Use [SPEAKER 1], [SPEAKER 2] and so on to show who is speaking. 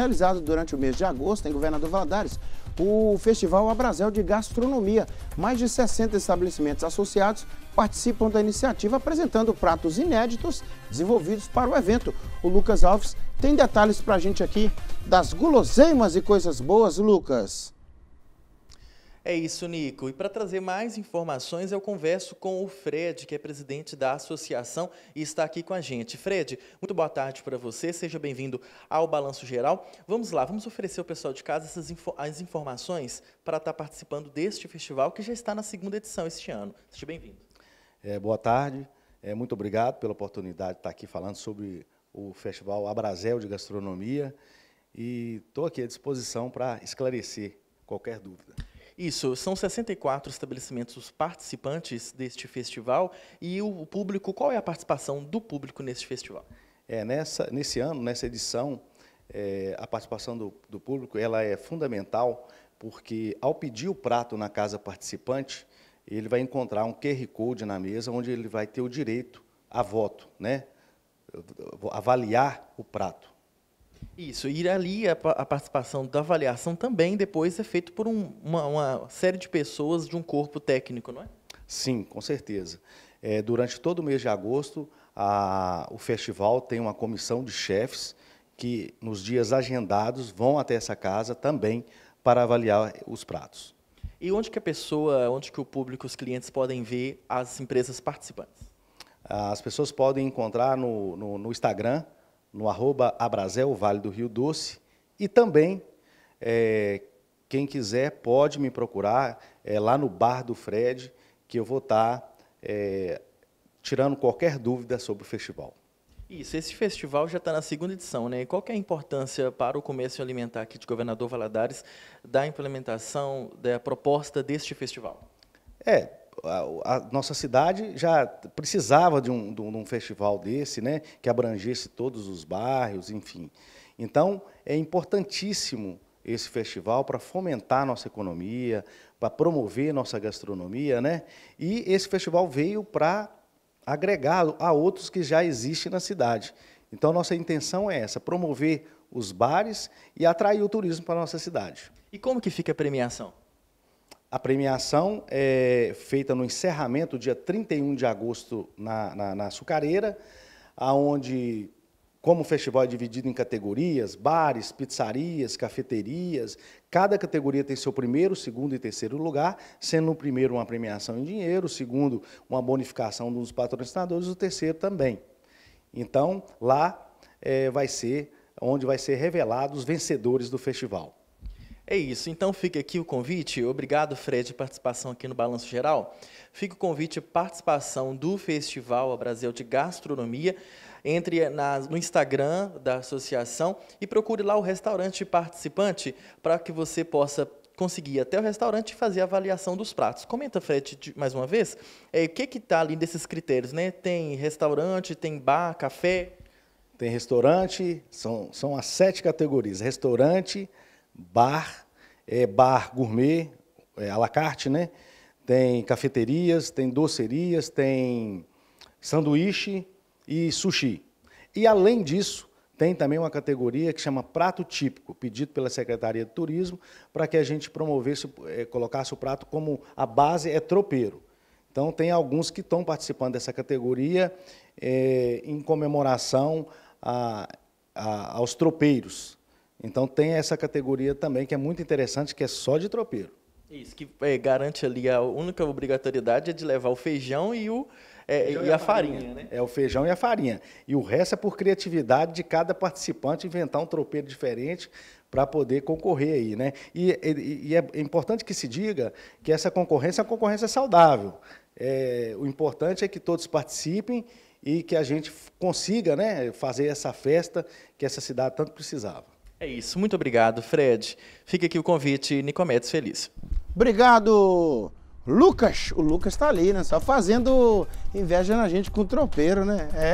[SPEAKER 1] realizado durante o mês de agosto em Governador Valadares o Festival Abrazel de Gastronomia. Mais de 60 estabelecimentos associados participam da iniciativa apresentando pratos
[SPEAKER 2] inéditos desenvolvidos para o evento. O Lucas Alves tem detalhes para a gente aqui das guloseimas e coisas boas, Lucas.
[SPEAKER 1] É isso, Nico. E para trazer mais informações, eu converso com o Fred, que é presidente da associação e está aqui com a gente. Fred, muito boa tarde para você, seja bem-vindo ao Balanço Geral. Vamos lá, vamos oferecer ao pessoal de casa essas info as informações para estar tá participando deste festival que já está na segunda edição este ano. Seja bem-vindo.
[SPEAKER 2] É, boa tarde, é, muito obrigado pela oportunidade de estar tá aqui falando sobre o Festival Abrazel de Gastronomia
[SPEAKER 1] e estou aqui à disposição para esclarecer qualquer dúvida. Isso, são 64 estabelecimentos participantes deste festival e o público, qual é a participação do público neste festival?
[SPEAKER 2] É, nessa, nesse ano, nessa edição, é, a participação do, do público ela é fundamental porque ao pedir o prato na casa participante, ele vai encontrar um QR Code na mesa onde ele vai ter o direito a voto, né? avaliar o prato.
[SPEAKER 1] Isso, e ali a, a participação da avaliação também depois é feita por um, uma, uma, série de pessoas de um corpo técnico, não é?
[SPEAKER 2] Sim, com certeza. É, durante todo o mês de agosto, a, o festival tem uma comissão de chefes que, nos dias agendados, vão até essa casa também para avaliar os pratos.
[SPEAKER 1] E onde que a pessoa, onde que o público, os clientes podem ver as empresas participantes?
[SPEAKER 2] As pessoas podem encontrar no, no, no Instagram, no arroba Abrazel Vale do Rio Doce. E também, é, quem quiser pode me procurar é, lá no Bar do Fred, que eu vou estar tá, é, tirando qualquer dúvida sobre o festival.
[SPEAKER 1] Isso, esse festival já está na segunda edição, né? E qual é a importância para o comércio alimentar aqui de Governador Valadares da implementação da proposta deste festival?
[SPEAKER 2] É, a, nossa cidade já precisava de um, de um, festival desse, né, que abrangesse todos os bairros, enfim. Então, é importantíssimo esse festival para fomentar nossa economia, para promover nossa gastronomia, né? E esse festival veio para agregar a outros que já existem na cidade. Então, nossa intenção é essa, promover os bares
[SPEAKER 1] e atrair o turismo para a nossa cidade. E como que fica a premiação?
[SPEAKER 2] A premiação é feita no encerramento, dia 31 de agosto, na, na, na Açucareira, onde, como o festival é dividido em categorias, bares, pizzarias, cafeterias, cada categoria tem seu primeiro, segundo e terceiro lugar, sendo o primeiro uma premiação em dinheiro, o segundo uma bonificação dos patrocinadores, o terceiro também. Então, lá é, vai ser onde vai ser revelados os
[SPEAKER 1] vencedores do festival. É isso. Então fica aqui o convite. Obrigado, Fred, de participação aqui no Balanço Geral. Fica o convite participação do Festival Brasil de Gastronomia. Entre na, no Instagram da associação e procure lá o restaurante participante para que você possa conseguir até o restaurante e fazer a avaliação dos pratos. Comenta, Fred, mais uma vez, é, o que está ali desses critérios? Né? Tem restaurante, tem bar, café?
[SPEAKER 2] Tem restaurante, são, são as sete categorias. Restaurante, bar, é bar gourmet, é, à la carte, né? Tem cafeterias, tem docerias, tem sanduíche e sushi. E além disso, tem também uma categoria que chama prato típico, pedido pela Secretaria de Turismo, para que a gente promovesse, é, colocasse o prato como a base é tropeiro. Então, tem alguns que estão participando dessa categoria é, em comemoração a, a, aos tropeiros, então tem essa categoria também que é muito interessante, que é só de tropeiro.
[SPEAKER 1] Isso, que é, garante ali a única obrigatoriedade é de levar o feijão e, o, é, feijão e, e a, a farinha. farinha né? É o
[SPEAKER 2] feijão e a farinha. E o resto é por criatividade de cada participante inventar um tropeiro diferente para poder concorrer aí, né? E, e, e, é importante que se diga que essa concorrência é uma concorrência saudável. É, o importante é que todos participem e que a gente consiga né, fazer essa festa que essa cidade tanto precisava.
[SPEAKER 1] É isso. Muito obrigado, Fred. Fica aqui o convite, Nicomedes Feliz. Obrigado,
[SPEAKER 2] Lucas. O Lucas está ali, né? Só fazendo inveja na gente com o tropeiro, né? É.